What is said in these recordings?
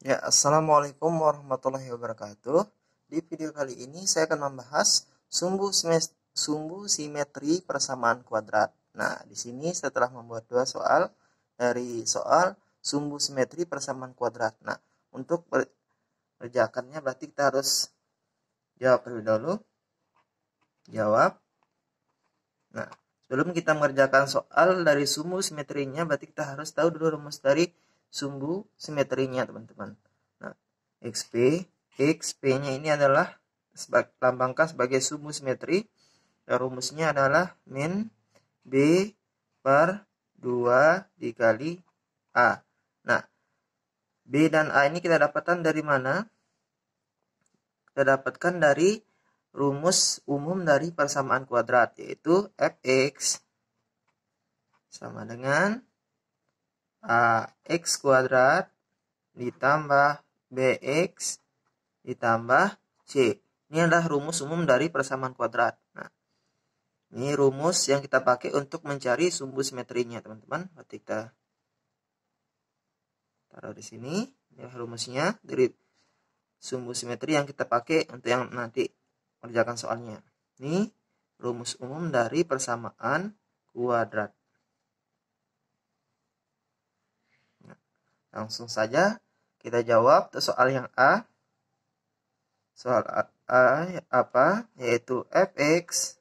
Ya, Assalamualaikum warahmatullahi wabarakatuh. Di video kali ini saya akan membahas sumbu, sumbu simetri persamaan kuadrat. Nah, di sini setelah membuat dua soal dari soal sumbu simetri persamaan kuadrat. Nah, untuk perjakannya berarti kita harus jawab terlebih dahulu. Jawab. Nah, sebelum kita mengerjakan soal dari sumbu simetrinya berarti kita harus tahu dulu rumus dari sumbu simetrinya teman-teman. Nah, XP, xp nya ini adalah lambangkan sebagai sumbu simetri. Dan rumusnya adalah min B per 2 dikali A. Nah, B dan A ini kita dapatkan dari mana? Kita dapatkan dari rumus umum dari persamaan kuadrat, yaitu Fx sama dengan ax kuadrat ditambah bx ditambah c. Ini adalah rumus umum dari persamaan kuadrat. Nah, ini rumus yang kita pakai untuk mencari sumbu simetrinya, teman-teman. Berarti kita taruh di sini. Ini rumusnya dari sumbu simetri yang kita pakai untuk yang nanti mengerjakan soalnya. Ini rumus umum dari persamaan kuadrat. Langsung saja kita jawab ke soal yang A. Soal A, A apa? Yaitu fx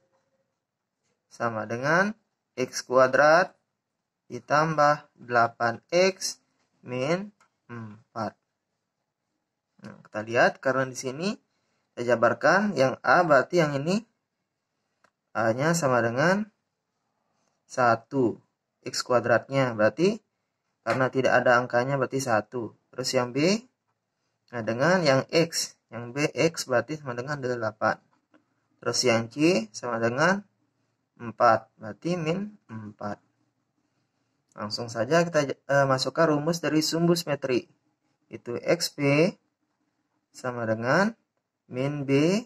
sama dengan x kuadrat ditambah 8x min 4. Nah, kita lihat karena di sini saya jabarkan yang A berarti yang ini A-nya sama dengan 1 x kuadratnya berarti karena tidak ada angkanya berarti 1. Terus yang B nah dengan yang X. Yang B, X berarti sama dengan 8. Terus yang C sama dengan 4. Berarti min 4. Langsung saja kita e, masukkan rumus dari sumbu simetri. Itu XB sama dengan min B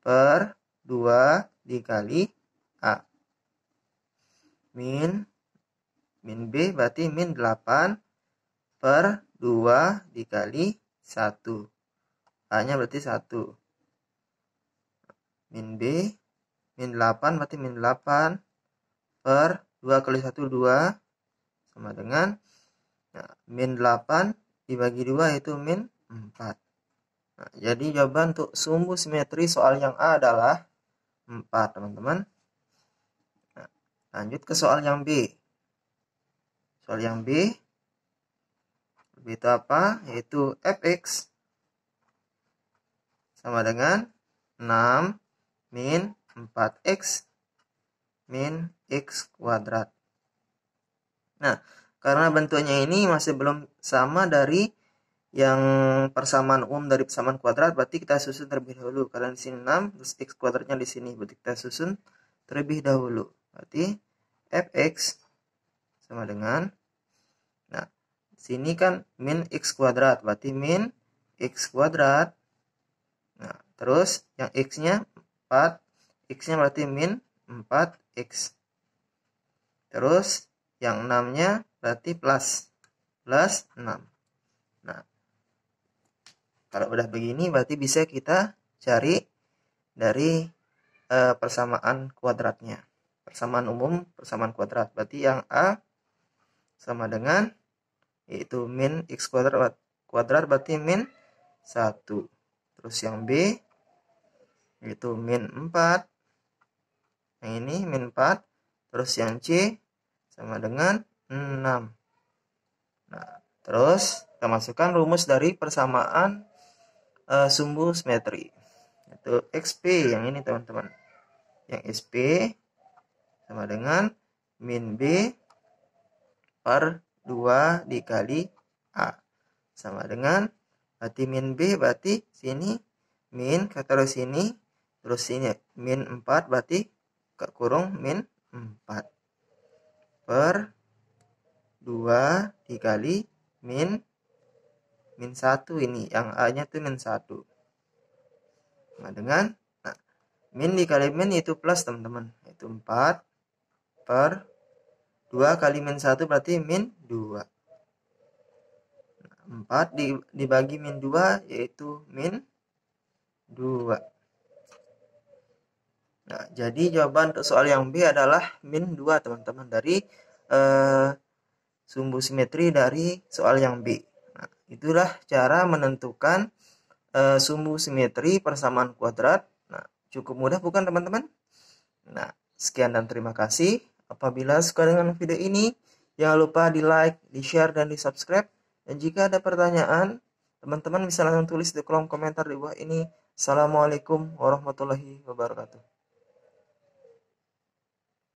per 2 dikali A. Min Min B berarti min 8 per 2 dikali 1. A-nya berarti 1. Min B, min 8 berarti min 8 per 2 kali 1, 2. Sama dengan nah, min 8 dibagi 2 itu min 4. Nah, jadi jawaban untuk sumbu simetri soal yang A adalah 4, teman-teman. Nah, lanjut ke soal yang B. Soal yang B lebih itu apa? Yaitu fx sama dengan 6 min 4x min x kuadrat. Nah, karena bentuknya ini masih belum sama dari yang persamaan umum dari persamaan kuadrat berarti kita susun terlebih dahulu karena di sini 6 terus x kuadratnya di sini berarti kita susun terlebih dahulu berarti fx sama dengan nah sini kan min x kuadrat berarti min x kuadrat nah terus yang x nya 4 x nya berarti min 4x terus yang 6 nya berarti plus plus 6 nah kalau udah begini berarti bisa kita cari dari eh, persamaan kuadratnya persamaan umum persamaan kuadrat berarti yang a sama dengan yaitu min x kuadrat kuadrat berarti min 1 terus yang B yaitu min 4 yang ini min 4 terus yang C sama dengan 6 nah terus kita masukkan rumus dari persamaan uh, sumbu simetri yaitu XP yang ini teman-teman yang xp sama dengan min B per 2 dikali A. Sama dengan berarti min B berarti sini min ke terus sini terus sini min 4 berarti ke kurung min 4 per 2 dikali min min 1 ini yang A nya itu min 1 sama dengan nah, min dikali min itu plus teman-teman itu 4 per 2 kali min 1 berarti min 2. 4 nah, dibagi min 2 yaitu min 2. Nah, jadi jawaban untuk soal yang B adalah min 2 teman-teman dari eh, sumbu simetri dari soal yang B. Nah, itulah cara menentukan eh, sumbu simetri persamaan kuadrat. Nah, cukup mudah bukan teman-teman? Nah, sekian dan terima kasih. Apabila suka dengan video ini, jangan lupa di like, di share, dan di subscribe. Dan jika ada pertanyaan, teman-teman bisa langsung tulis di kolom komentar di bawah ini. Assalamualaikum warahmatullahi wabarakatuh.